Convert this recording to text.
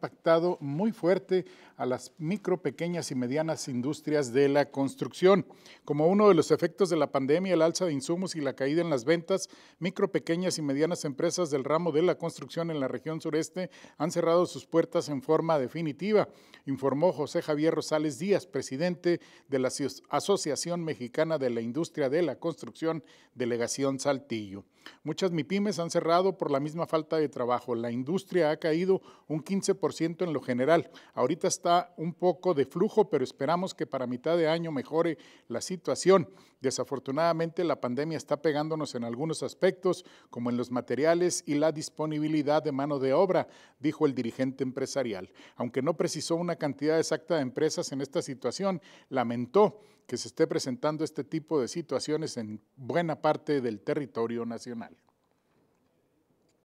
impactado muy fuerte a las micro, pequeñas y medianas industrias de la construcción. Como uno de los efectos de la pandemia, el alza de insumos y la caída en las ventas, micro, pequeñas y medianas empresas del ramo de la construcción en la región sureste han cerrado sus puertas en forma definitiva, informó José Javier Rosales Díaz, presidente de la Asociación Mexicana de la Industria de la Construcción, delegación Saltillo. Muchas MIPIMES han cerrado por la misma falta de trabajo. La industria ha caído un 15% en lo general. Ahorita está un poco de flujo, pero esperamos que para mitad de año mejore la situación. Desafortunadamente, la pandemia está pegándonos en algunos aspectos, como en los materiales y la disponibilidad de mano de obra, dijo el dirigente empresarial. Aunque no precisó una cantidad exacta de empresas en esta situación, lamentó que se esté presentando este tipo de situaciones en buena parte del territorio nacional.